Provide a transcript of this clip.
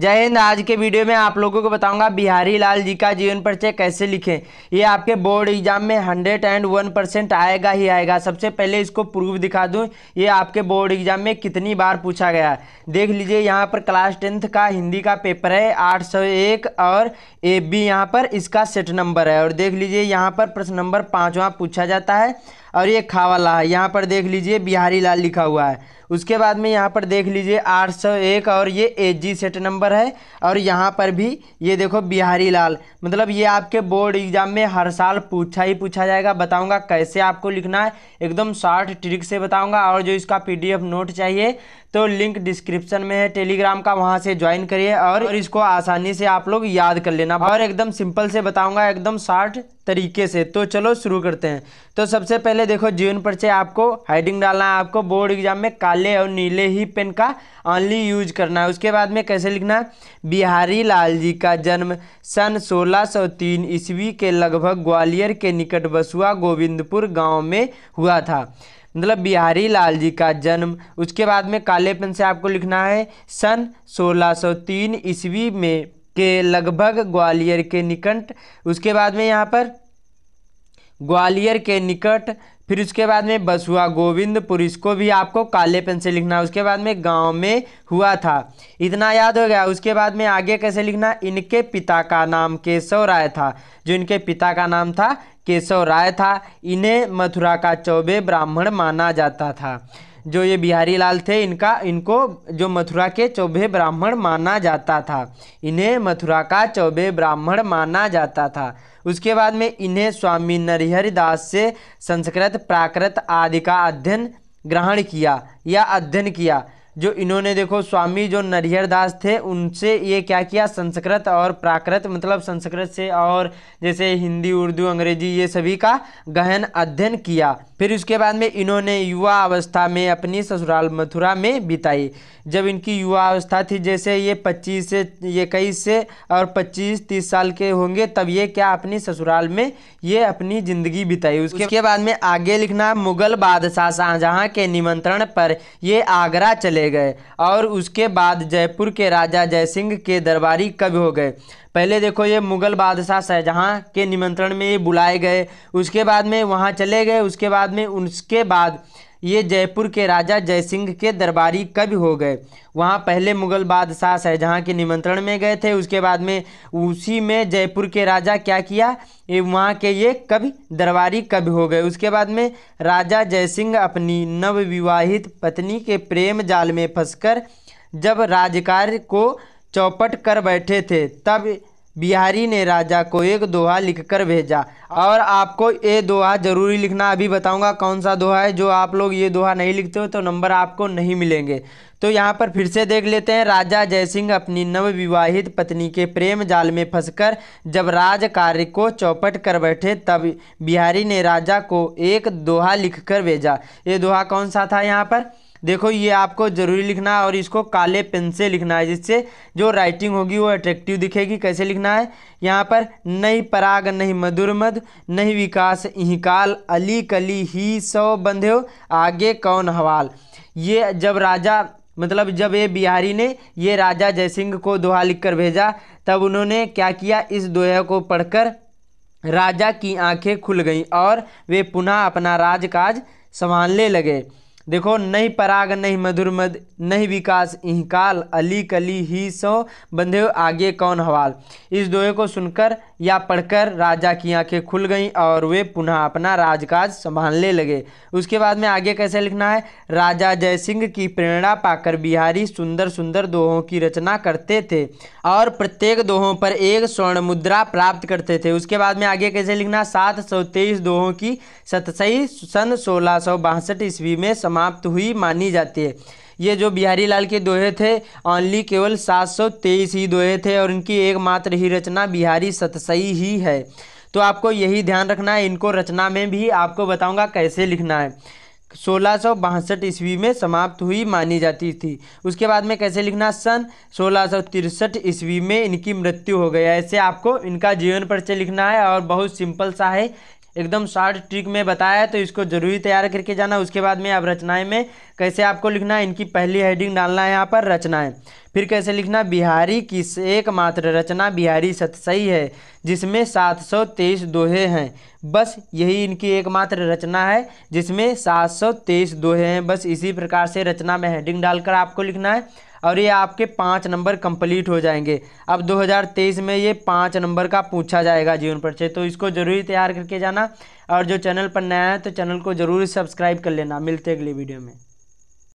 जय हिंद आज के वीडियो में आप लोगों को बताऊंगा बिहारी लाल जी का जीवन परिचय कैसे लिखें ये आपके बोर्ड एग्जाम में हंड्रेड एंड वन परसेंट आएगा ही आएगा सबसे पहले इसको प्रूफ दिखा दूं ये आपके बोर्ड एग्जाम में कितनी बार पूछा गया देख लीजिए यहाँ पर क्लास टेंथ का हिंदी का पेपर है आठ सौ एक और ए बी यहाँ पर इसका सेट नंबर है और देख लीजिए यहाँ पर प्रश्न नंबर पाँचवा पूछा जाता है और ये खावाला है यहाँ पर देख लीजिए बिहारी लाल लिखा हुआ है उसके बाद में यहाँ पर देख लीजिए आठ सौ एक और ये एच जी सेट नंबर है और यहाँ पर भी ये देखो बिहारी लाल मतलब ये आपके बोर्ड एग्जाम में हर साल पूछा ही पूछा जाएगा बताऊंगा कैसे आपको लिखना है एकदम शॉर्ट ट्रिक से बताऊंगा और जो इसका पीडीएफ नोट चाहिए तो लिंक डिस्क्रिप्शन में है टेलीग्राम का वहाँ से ज्वाइन करिए और इसको आसानी से आप लोग याद कर लेना और एकदम सिंपल से बताऊँगा एकदम शॉर्ट तरीके से तो चलो शुरू करते हैं तो सबसे पहले है देखो जीवन परिचय आपको हाइडिंग डालना है आपको बोर्ड एग्जाम में काले और नीले ही पेन का ऑनली यूज करना है उसके बाद में कैसे लिखना बिहारी लाल जी का जन्म सन 1603 सौ ईस्वी के लगभग ग्वालियर के निकट बसुआ गोविंदपुर गांव में हुआ था मतलब बिहारी लाल जी का जन्म उसके बाद में काले पेन से आपको लिखना है सन 1603 ईस्वी में के लगभग ग्वालियर के निकट उसके बाद में यहाँ पर ग्वालियर के निकट फिर उसके बाद में बसुआ गोविंदपुर इसको भी आपको काले पेन से लिखना उसके बाद में गांव में हुआ था इतना याद हो गया उसके बाद में आगे कैसे लिखना इनके पिता का नाम केशव राय था जो इनके पिता का नाम था केशव राय था इन्हें मथुरा का चौबे ब्राह्मण माना जाता था जो ये बिहारी लाल थे इनका इनको जो मथुरा के चौबे ब्राह्मण माना जाता था इन्हें मथुरा का चौबे ब्राह्मण माना जाता था उसके बाद में इन्हें स्वामी नरिहरिदास दास से संस्कृत प्राकृत आदि का अध्ययन ग्रहण किया या अध्ययन किया जो इन्होंने देखो स्वामी जो नरिहर दास थे उनसे ये क्या किया संस्कृत और प्राकृत मतलब संस्कृत से और जैसे हिंदी उर्दू अंग्रेजी ये सभी का गहन अध्ययन किया फिर उसके बाद में इन्होंने युवा अवस्था में अपनी ससुराल मथुरा में बिताई जब इनकी युवा अवस्था थी जैसे ये पच्चीस से ये इक्कीस से और पच्चीस तीस साल के होंगे तब ये क्या अपनी ससुराल में ये अपनी ज़िंदगी बिताई उसके, उसके बाद में आगे लिखना मुगल बादशाह शाहजहाँ के निमंत्रण पर ये आगरा चले चले गए और उसके बाद जयपुर के राजा जयसिंह के दरबारी कब हो गए पहले देखो ये मुगल बादशाह शाहजहाँ के निमंत्रण में ये बुलाए गए उसके बाद में वहाँ चले गए उसके बाद में उसके बाद ये जयपुर के राजा जयसिंह के दरबारी कब हो गए वहाँ पहले मुगल बादशाह शाहजहाँ के निमंत्रण में गए थे उसके बाद में उसी में जयपुर के राजा क्या किया ये वहाँ के ये कभी दरबारी कब हो गए उसके बाद में राजा जयसिंह अपनी नवविवाहित पत्नी के प्रेम जाल में फंसकर जब राजकार्य को चौपट कर बैठे थे तब बिहारी ने राजा को एक दोहा लिखकर भेजा और आपको ये दोहा ज़रूरी लिखना अभी बताऊंगा कौन सा दोहा है जो आप लोग ये दोहा नहीं लिखते हो तो नंबर आपको नहीं मिलेंगे तो यहाँ पर फिर से देख लेते हैं राजा जयसिंह अपनी नवविवाहित पत्नी के प्रेम जाल में फंसकर जब राज कार्य को चौपट कर बैठे तब बिहारी ने राजा को एक दोहा लिखकर भेजा ये दोहा कौन सा था यहाँ पर देखो ये आपको ज़रूरी लिखना है और इसको काले पेन से लिखना है जिससे जो राइटिंग होगी वो अट्रैक्टिव दिखेगी कैसे लिखना है यहाँ पर नहीं पराग नहीं मधुर मध नहीं विकास इहिकाल अली कली ही सौ बंधे आगे कौन हवाल ये जब राजा मतलब जब ये बिहारी ने ये राजा जयसिंह को दोहा लिखकर भेजा तब उन्होंने क्या किया इस दोहे को पढ़कर राजा की आंखें खुल गईं और वे पुनः अपना राजकाज संभालने लगे देखो नहीं पराग नहीं मधुर मद नहीं विकास इहकाल अली कली ही सो बंधे आगे कौन हवाल इस दोहे को सुनकर या पढ़कर राजा की आंखें खुल गईं और वे पुनः अपना राजकाज संभालने लगे उसके बाद में आगे कैसे लिखना है राजा जयसिंह की प्रेरणा पाकर बिहारी सुंदर सुंदर दोहों की रचना करते थे और प्रत्येक दोहों पर एक स्वर्ण मुद्रा प्राप्त करते थे उसके बाद में आगे कैसे लिखना सात सौ तेईस दोहों की सतसई सन सोलह सौ बासठ ईस्वी में समाप्त हुई मानी जाती है ये जो बिहारी लाल के दोहे थे ओनली केवल सात सौ तेईस ही दोहे थे और इनकी एकमात्र ही रचना बिहारी सतसई ही है तो आपको यही ध्यान रखना है इनको रचना में भी आपको बताऊंगा कैसे लिखना है सोलह सौ बासठ ईस्वी में समाप्त हुई मानी जाती थी उसके बाद में कैसे लिखना सन सोलह सौ तिरसठ ईस्वी में इनकी मृत्यु हो गई ऐसे आपको इनका जीवन परिचय लिखना है और बहुत सिंपल सा है एकदम शार्ट ट्रिक में बताया है तो इसको जरूरी तैयार करके जाना उसके बाद में अब रचनाएं में कैसे आपको लिखना है इनकी पहली हेडिंग डालना है यहाँ पर रचनाएं फिर कैसे लिखना बिहारी की एकमात्र रचना बिहारी सतसई है जिसमें सात सौ तेईस दोहे हैं बस यही इनकी एकमात्र रचना है जिसमें सात सौ तेईस दोहे हैं बस इसी प्रकार से रचना में हेडिंग डालकर आपको लिखना है और ये आपके पाँच नंबर कंप्लीट हो जाएंगे अब 2023 में ये पाँच नंबर का पूछा जाएगा जीवन परिचय तो इसको ज़रूरी तैयार करके जाना और जो चैनल पर नया है तो चैनल को ज़रूर सब्सक्राइब कर लेना मिलते अगली वीडियो में